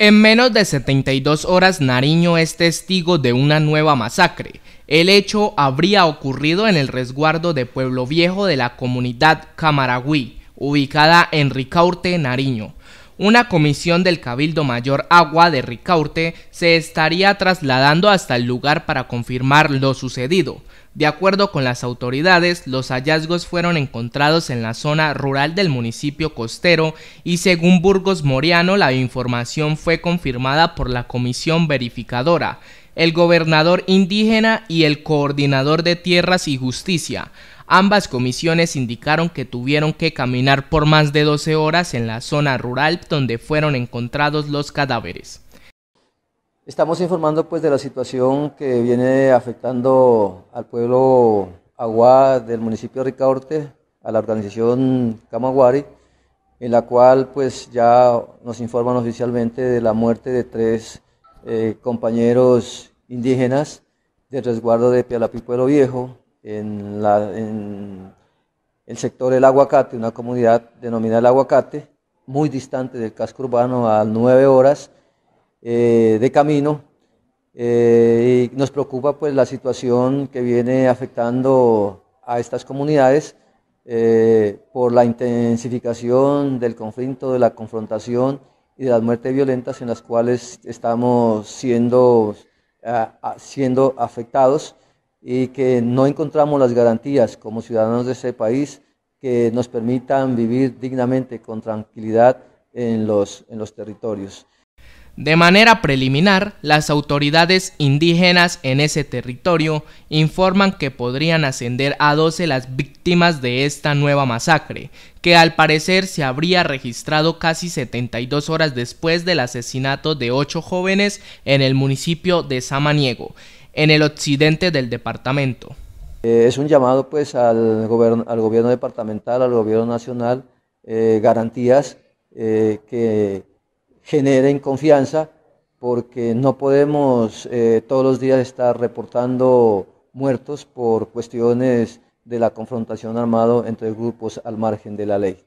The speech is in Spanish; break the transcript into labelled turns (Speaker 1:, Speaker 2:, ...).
Speaker 1: En menos de 72 horas, Nariño es testigo de una nueva masacre. El hecho habría ocurrido en el resguardo de Pueblo Viejo de la comunidad Camaragüí, ubicada en Ricaurte, Nariño una comisión del Cabildo Mayor Agua de Ricaurte se estaría trasladando hasta el lugar para confirmar lo sucedido. De acuerdo con las autoridades, los hallazgos fueron encontrados en la zona rural del municipio costero y según Burgos Moriano la información fue confirmada por la comisión verificadora el gobernador indígena y el coordinador de tierras y justicia. Ambas comisiones indicaron que tuvieron que caminar por más de 12 horas en la zona rural donde fueron encontrados los cadáveres.
Speaker 2: Estamos informando pues de la situación que viene afectando al pueblo Aguá del municipio de Ricaorte, a la organización Camaguari, en la cual pues ya nos informan oficialmente de la muerte de tres eh, compañeros indígenas del resguardo de Pialapi Pueblo Viejo, en, el sector del Aguacate, una comunidad denominada El Aguacate, muy distante del casco urbano, a nueve horas eh, de camino. Eh, y nos preocupa pues la situación que viene afectando a estas comunidades por la intensificación del conflicto, de la confrontación y de las muertes violentas en las cuales estamos eh, siendo, afectados y que no encontramos las garantías como ciudadanos de ese país que nos permitan vivir dignamente, con tranquilidad en los, en los territorios.
Speaker 1: De manera preliminar, las autoridades indígenas en ese territorio informan que podrían ascender a 12 las víctimas de esta nueva masacre, que al parecer se habría registrado casi 72 horas después del
Speaker 2: asesinato
Speaker 1: de 8 jóvenes en el municipio de Samaniego, en el occidente del departamento.
Speaker 2: Eh, es un llamado pues al gobierno, departamental, al gobierno nacional, eh, garantías eh, que generen confianza, porque no podemos eh, todos los días estar reportando muertos por cuestiones de la confrontación armada entre grupos al margen de la ley.